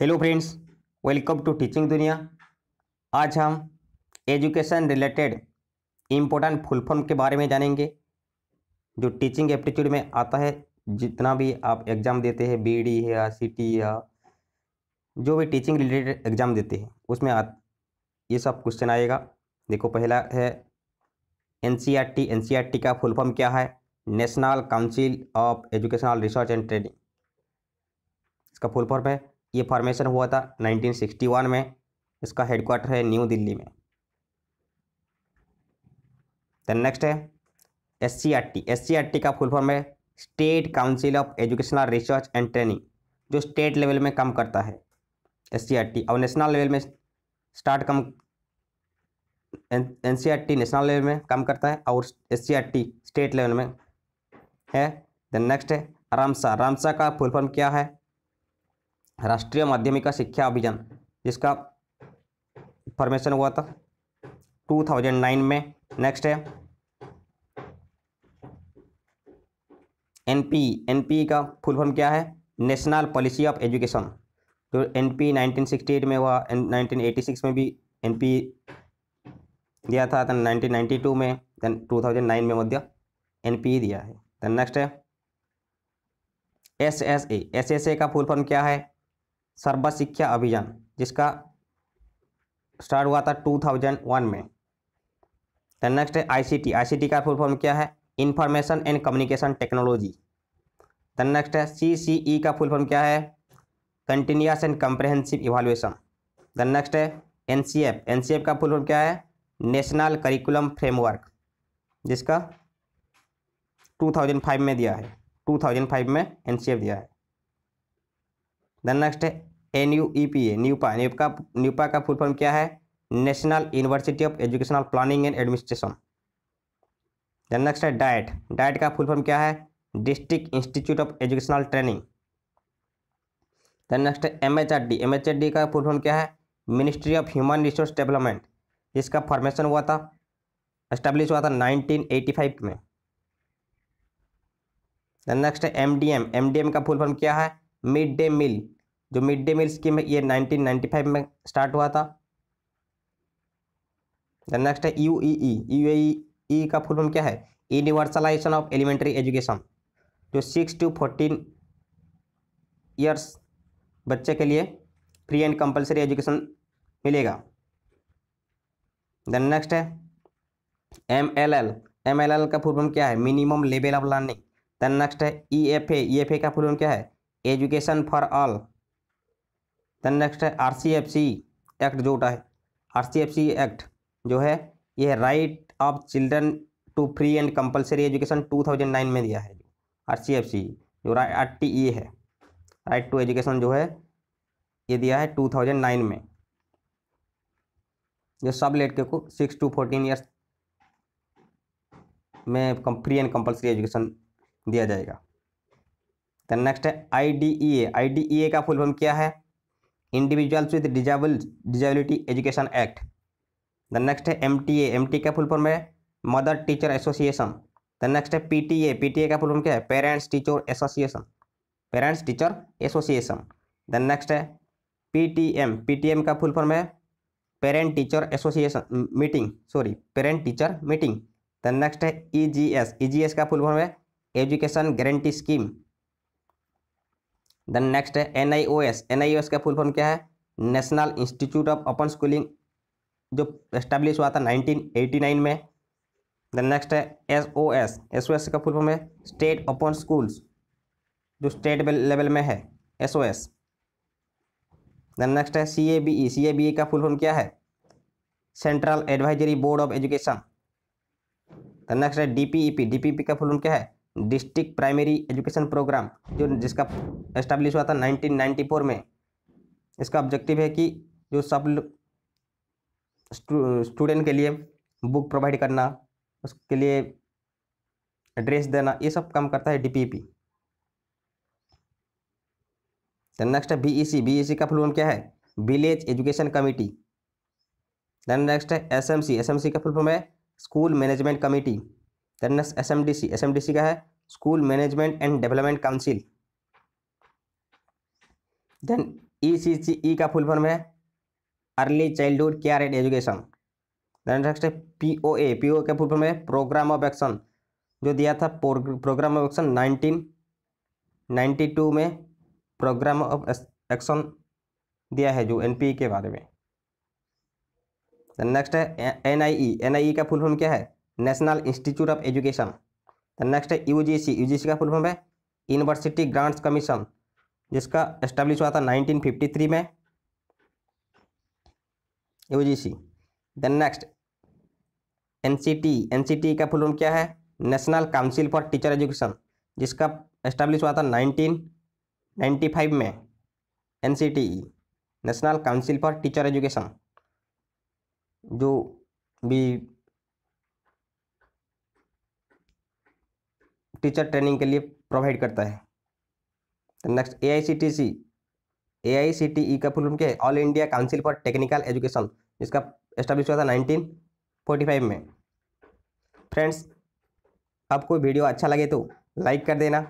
hello friends welcome to teaching दुनिया आज हम education related important full form के बारे में जानेंगे जो टीचिंग एप्टीट्यूड में आता है जितना भी आप एग्ज़ाम देते हैं बी डी है या सी टी या जो भी टीचिंग रिलेटेड एग्ज़ाम देते हैं उसमें आ, ये सब क्वेश्चन आएगा देखो पहला है N C R T N C R T का फुल फॉर्म क्या है national council of educational research and training इसका फुल फॉर्म है ये फॉर्मेशन हुआ था 1961 में इसका हेडक्वार्टर है न्यू दिल्ली में देन नेक्स्ट है एस सी का फुल फॉर्म है state council of educational research and training जो स्टेट लेवल में काम करता है एस और नेशनल लेवल में start come N national level में काम करता है और एस स्टेट लेवल में है देन नेक्स्ट है रामसा रामसा का फुल फॉर्म क्या है राष्ट्रीय माध्यमिक शिक्षा अभियान जिसका फॉर्मेशन हुआ था 2009 में नेक्स्ट है एनपी एनपी का फुल फॉर्म क्या है नेशनल पॉलिसी ऑफ एजुकेशन जो एनपी 1968 में हुआ 1986 में भी एनपी दिया था देन 1992 में देन 2009 में मध्य एनपी दिया है देन नेक्स्ट है S S A S S A का फुल फॉर्म क्या है सर्व शिक्षा अभियान जिसका स्टार्ट हुआ था 2001 में तो नेक्स्ट है आईसीटी आईसीटी का फुल फॉर्म क्या है information and communication technology then next है सी सी ई का फुल फॉर्म क्या है continuous and comprehensive evaluation the next है N C F N C F का फुल फॉर्म क्या है नेशनल करिकुलम फ्रेमवर्क जिसका 2005 में दिया है 2005 में एन सी एफ दिया है देन नेक्स्ट है N U E P A NUEPA NUEPA NUEPA का फुल फॉर्म क्या है national university of educational planning and administration then next है डाइट डाइट का फुल फॉर्म क्या है district institute of educational training then next है M H R D M H R D का full form क्या है ministry of human resource development इसका formation हुआ था एस्टेब्लिश हुआ था 1985 में देन नेक्स्ट है M D M M D M का फुल फॉर्म क्या है मिड डे मील जो मिड डे मील स्कीम है ये 1995 में स्टार्ट हुआ था देन नेक्स्ट है U E U E E का फुल फॉर्म क्या है यूनिवर्सलाइजेशन ऑफ एलिमेंट्री एजुकेशन जो सिक्स टू फोर्टीन ईयर्स बच्चे के लिए फ्री एंड कंपलसरी एजुकेशन मिलेगा देन नेक्स्ट है M L L M L L का फुल फॉर्म क्या है minimum level of learning then next है E F A E F A का फुल फॉर्म क्या है education for all then next है आर एक्ट जो उठा है आर एक्ट जो है यह right of children to free and compulsory education 2009 में दिया है जो आर जो राइट आर टी ई है राइट टू एजुकेशन जो है ये दिया है 2009 में जो सब लड़के को सिक्स टू फोर्टीन ईयर्स में फ्री एंड कंपलसरी एजुकेशन दिया जाएगा नेक्स्ट है I D E A I D E ए का फुल फॉर्म क्या है individuals with disable disability education act the next है M T A M T का full form है mother teacher association the next है P T A P T A का full form क्या है parents teacher association parents teacher association the next है P T M P T M का full form है parent teacher association meeting sorry parent teacher meeting the next है ई G S E G S का full form है education guarantee scheme then next है N I O S N I O S का full form क्या है national institute of open schooling जो establish हुआ था 1989 में देन नेक्स्ट है S O S S O S का फुल फॉर्म है स्टेट ओपन स्कूल्स जो स्टेट लेवल में है S O S then next है C A B E C A B E का फुल फॉर्म क्या है central advisory board of education then next है D P E P D P P का full form क्या है district primary education programme जो जिसका एस्टैब्लिश हुआ था 1994 में इसका ऑब्जेक्टिव है कि जो सब स्टूडेंट के लिए बुक प्रोवाइड करना उसके लिए एड्रेस देना ये सब काम करता है डीपीपी देन नेक्स्ट है बीईसी बीईसी e e का फुल फॉर्म क्या है village education committee then next है एसएमसी एसएमसी का फुल फॉर्म है school management committee then S M D C S M D C का है school management and development council then E C C E का full form है early childhood care and education next है P O A P O का full form है programme of action जो दिया था programme of action nineteen ninety two में programme of action दिया है जो एनपीई e के बारे में नेक्स्ट है एन आई ई एन आई ई का फुल फॉर्म क्या है national institute of education next है U U G C G C का फुलफॉर्म है यूनिवर्सिटी ग्रांट्स कमीशन जिसका एस्टेब्लिश हुआ था 1953 में U G C then next N N C T C T का फुल क्या है national council for teacher education जिसका एस्टेब्लिश हुआ था 1995 में N C T E national council for teacher education जो भी टीचर ट्रेनिंग के लिए प्रोवाइड करता है तो next A I C T C A I C T E का फुल फॉर्म क्या है all India council for technical education जिसका एस्टेब्लिश हुआ था नाइनटीन फोर्टी फाइव में फ्रेंड्स आपको वीडियो अच्छा लगे तो लाइक कर देना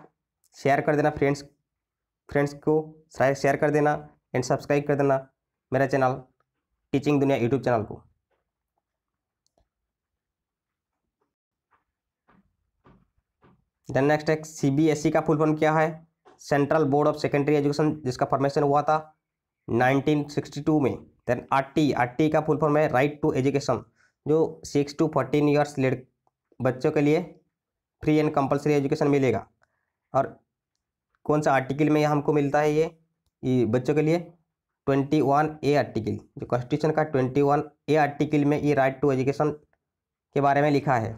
शेयर कर देना फ्रेंड्स फ्रेंड्स को शेयर कर देना एंड सब्सक्राइब कर देना मेरा चैनल टीचिंग दुनिया यूट्यूब चैनल को देन नेक्स्ट है सीबीएसई का फुल फॉर्म क्या है central board of secondary education जिसका फॉर्मेशन हुआ था 1962 में देन आरटी आरटी का फुल फॉर्म है राइट टू एजुकेशन जो सिक्स टू फोर्टीन ईयर्स लड़ बच्चों के लिए फ्री एंड कंपलसरी एजुकेशन मिलेगा और कौन सा आर्टिकल में हमको मिलता है ये, ये बच्चों के लिए ट्वेंटी वन ए आर्टिकल जो कॉन्स्टिट्यूशन का ट्वेंटी वन ए आर्टिकल में ये राइट टू एजुकेशन के बारे में लिखा है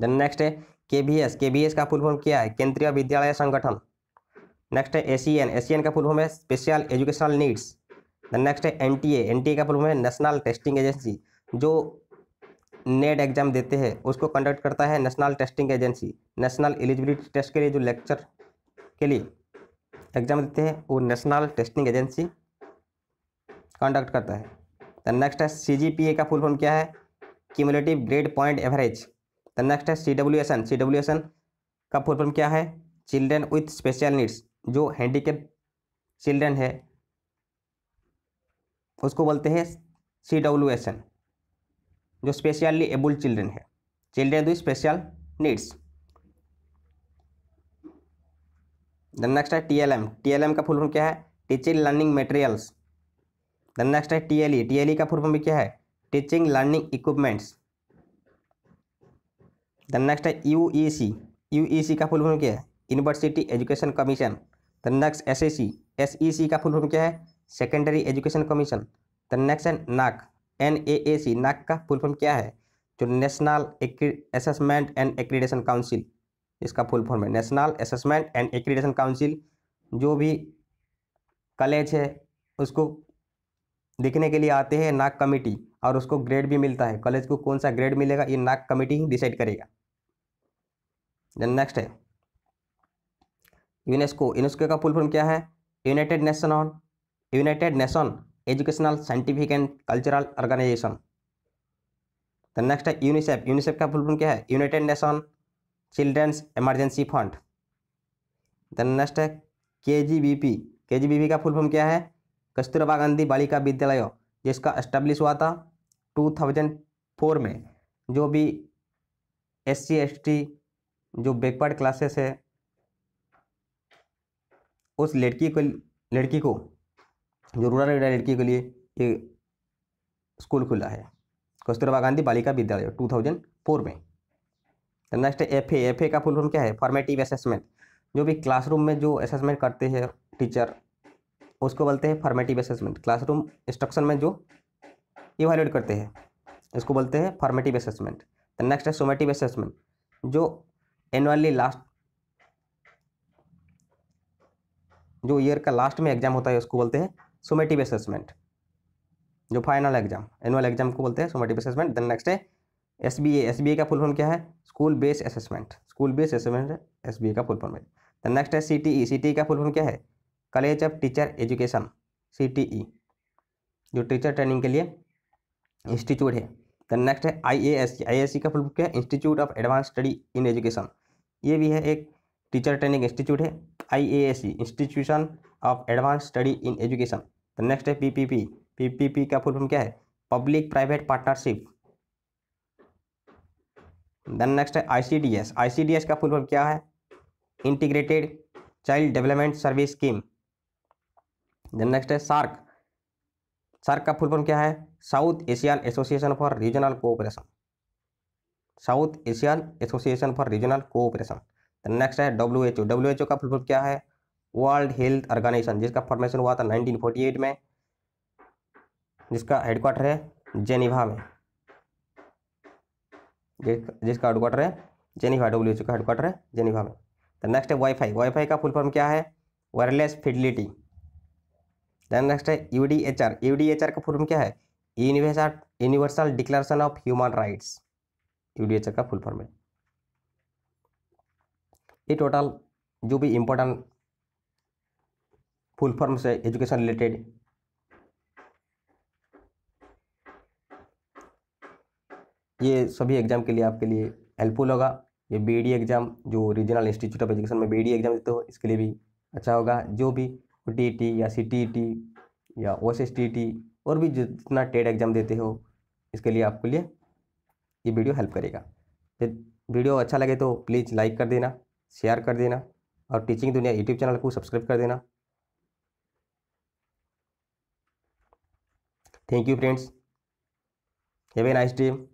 देन नेक्स्ट है केबीएस केबीएस का फुल फॉर्म क्या है केंद्रीय विद्यालय संगठन नेक्स्ट है एसीएन एसीएन का फुल फॉर्म है स्पेशल एजुकेशनल नीड्स नेक्स्ट है एनटीए एनटीए का फुल फॉर्म है नेशनल टेस्टिंग एजेंसी जो नेट एग्जाम देते हैं उसको कंडक्ट करता है national testing agency national eligibility test के लिए जो लेक्चर के लिए एग्जाम देते हैं वो नेशनल टेस्टिंग एजेंसी कंडक्ट करता है नेक्स्ट है सी का फुल फॉर्म क्या है क्यूमुलेटिव ग्रेड पॉइंट एवरेज तो नेक्स्ट है C W S N C W S N का फुल फॉर्म क्या है चिल्ड्रेन विथ स्पेशल नीड्स जो हैंडीकेप चिल्ड्रेन है उसको बोलते हैं सी डब्ल्यू एस एन जो स्पेशली एबल्ड चिल्ड्रेन है children with special needs then next है T L M T L M का फुल फॉर्म क्या है teaching learning materials then next है टी एल ई टी एल ई का full form क्या है teaching learning equipments then next है U E C U E C का full form क्या है university education commission then next S A C S E C का full form क्या है secondary education commission then next है NAAC N A ए सी नाक का फुल फॉर्म क्या है जो national assessment and accreditation council इसका फुल फॉर्म है national assessment and accreditation council जो भी कॉलेज है उसको देखने के लिए आते हैं नाक कमेटी और उसको ग्रेड भी मिलता है कॉलेज को कौन सा ग्रेड मिलेगा ये नाक कमेटी ही डिसाइड करेगा देन नेक्स्ट है यूनेस्को यूनेस्को का फुल फॉर्म क्या है united nation on united nation educational scientific and cultural organisation then next है यूनिसेफ यूनिसेफ का फुल फॉर्म क्या है united nation children's emergency fund then next है K G B P K G B P का full form क्या है कस्तूरबा गांधी बालिका विद्यालय जिसका एस्टेब्लिश हुआ था टू थाउजेंड फोर में जो भी एस सी एस टी जो बैकवर्ड क्लासेस है उस लड़की को लड़की को जो रूरल एरिया लड़की के लिए ये स्कूल खुला है कस्तूरबा गांधी बालिका विद्यालय 2004 में तो next F A F A का फुल फॉर्म क्या है फॉर्मेटिव असेसमेंट जो भी क्लासरूम में जो असेसमेंट करते हैं टीचर उसको बोलते हैं फॉर्मेटिव असेसमेंट क्लासरूम इंस्ट्रक्शन में जो इवेल्यूट करते हैं इसको बोलते हैं फॉर्मेटिव असेसमेंट नेक्स्ट है सोमेटिव असेसमेंट जो एनुअली लास्ट जो ईयर का लास्ट में एग्जाम होता है उसको बोलते हैं सोमेटिव असेसमेंट जो फाइनल एग्जाम एनुअल एग्जाम को बोलते हैं सोमेटिव असेसमेंट देन नेक्स्ट है S B S B A का फुल फॉर्म क्या है school base assessment school base assessment S B A का फुल फॉर्म है देन नेक्स्ट है सी टी ई सी टी ई का फुल फॉर्म क्या है college of teacher education C T E जो टीचर ट्रेनिंग के लिए इंस्टीट्यूट है देन नेक्स्ट है I A S C I A S C का फुल फॉर्म क्या है institute of advance study in education ये भी है एक टीचर ट्रेनिंग इंस्टीट्यूट है I A S C institution of advance study in education तो नेक्स्ट है P P P P P P का फुल फॉर्म क्या है public private partnership then next है I C D S I C D S का full form क्या है integrated child development service scheme then next है SAARC SAARC का full form क्या है south Asian association for regional cooperation south Asian association for regional cooperation तो next है W H O W H O का full form क्या है world health organisation जिसका फॉर्मेशन हुआ था 1948 में जिसका हेडक्वार्टर है जेनिवा में जिसका हेडक्वार्टर है जेनिवा डब्ल्यू एच ओ का हेडक्वार्टर है जेनिवा में तो नेक्स्ट है वाईफाई वाईफाई का फुलफॉर्म क्या है वायरलेस फिडिलिटी देन नेक्स्ट है U D H R U D H R का फुलफॉर्म क्या है universal universal declaration of human rights UDHR का फुल फॉर्म है ये टोटल जो भी इम्पोर्टेंट फुल फॉर्म्स है एजुकेशन रिलेटेड ये सभी एग्जाम के लिए आपके लिए हेल्पफुल होगा ये बी एग्ज़ाम e जो रीजनल इंस्टीट्यूट ऑफ एजुकेशन में बी एग्ज़ाम e देते हो इसके लिए भी अच्छा होगा जो भी टी या सी e या ओ और भी जितना टेट एग्ज़ाम देते हो इसके लिए आपके लिए ये वीडियो हेल्प करेगा फिर वीडियो अच्छा लगे तो प्लीज़ लाइक कर देना शेयर कर देना और टीचिंग दुनिया यूट्यूब चैनल को सब्सक्राइब कर देना thank you friends have a nice day